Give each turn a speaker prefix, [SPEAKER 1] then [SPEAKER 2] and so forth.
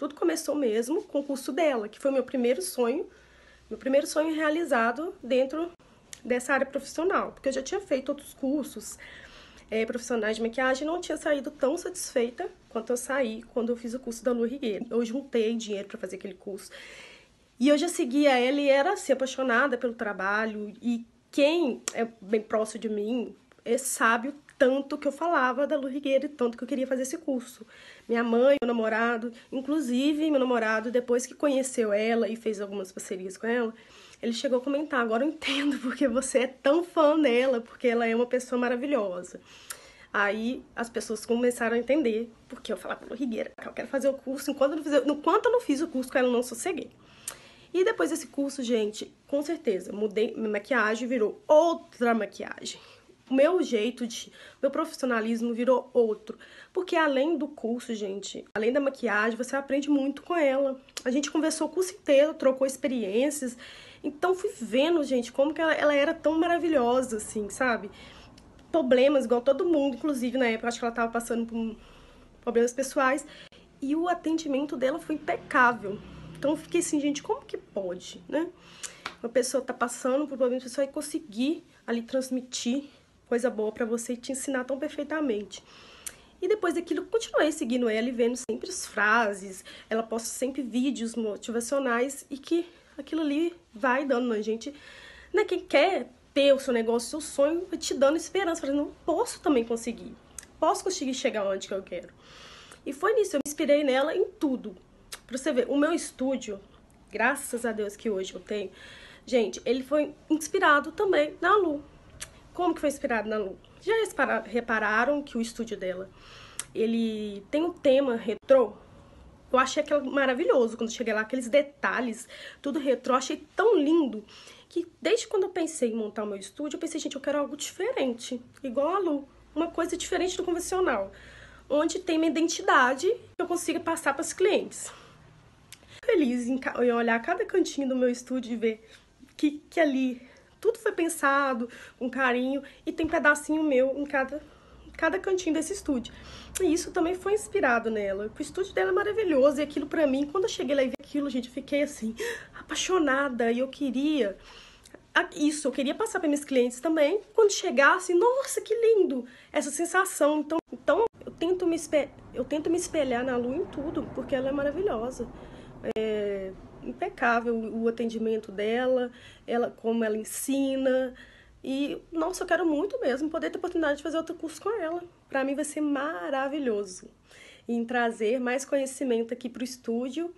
[SPEAKER 1] Tudo começou mesmo com o curso dela, que foi meu primeiro sonho, meu primeiro sonho realizado dentro dessa área profissional, porque eu já tinha feito outros cursos é, profissionais de maquiagem, não tinha saído tão satisfeita quanto eu saí quando eu fiz o curso da Lu Rigueiro. Eu juntei dinheiro para fazer aquele curso. E eu já seguia ela e era assim, apaixonada pelo trabalho. E quem é bem próximo de mim é sabe o tanto que eu falava da Lu Rigueira, e tanto que eu queria fazer esse curso. Minha mãe, meu namorado, inclusive meu namorado, depois que conheceu ela e fez algumas parcerias com ela, ele chegou a comentar: agora eu entendo porque você é tão fã dela, porque ela é uma pessoa maravilhosa. Aí as pessoas começaram a entender, porque eu falava, Lu Rigueira, eu quero fazer o curso, enquanto eu não, fiz, quanto eu não fiz o curso com ela, eu não sosseguei. E depois desse curso, gente, com certeza, mudei, minha maquiagem virou outra maquiagem o meu jeito de. Meu profissionalismo virou outro. Porque além do curso, gente, além da maquiagem, você aprende muito com ela. A gente conversou o curso inteiro, trocou experiências. Então fui vendo, gente, como que ela, ela era tão maravilhosa, assim, sabe? Problemas, igual todo mundo, inclusive na época, acho que ela tava passando por problemas pessoais. E o atendimento dela foi impecável. Então eu fiquei assim, gente, como que pode, né? Uma pessoa tá passando por problemas pessoais e conseguir ali transmitir coisa boa para você e te ensinar tão perfeitamente. E depois daquilo, continuei seguindo ela e vendo sempre as frases. Ela posta sempre vídeos motivacionais e que aquilo ali vai dando na gente. Né? Quem quer ter o seu negócio, o seu sonho, vai te dando esperança. Falando, não posso também conseguir. Posso conseguir chegar onde que eu quero. E foi nisso, eu me inspirei nela em tudo. Pra você ver, o meu estúdio, graças a Deus que hoje eu tenho, gente, ele foi inspirado também na Lu. Como que foi inspirado na Lu? Já repararam que o estúdio dela, ele tem um tema retrô? Eu achei aquilo maravilhoso quando cheguei lá, aqueles detalhes, tudo retrô, achei tão lindo que desde quando eu pensei em montar o meu estúdio, eu pensei, gente, eu quero algo diferente, igual a Lu, uma coisa diferente do convencional, onde tem uma identidade que eu consiga passar para os clientes. Feliz em, olhar cada cantinho do meu estúdio e ver que, que ali tudo foi pensado com carinho e tem pedacinho meu em cada, em cada cantinho desse estúdio. E isso também foi inspirado nela. O estúdio dela é maravilhoso e aquilo para mim, quando eu cheguei lá e vi aquilo, gente, eu fiquei assim, apaixonada e eu queria isso, eu queria passar para meus clientes também, quando chegasse, nossa, que lindo, essa sensação. Então, então eu, tento me espelhar, eu tento me espelhar na Lu em tudo, porque ela é maravilhosa. É, impecável o atendimento dela, ela como ela ensina. E, nossa, eu quero muito mesmo poder ter oportunidade de fazer outro curso com ela. Para mim vai ser maravilhoso. Em trazer mais conhecimento aqui para o estúdio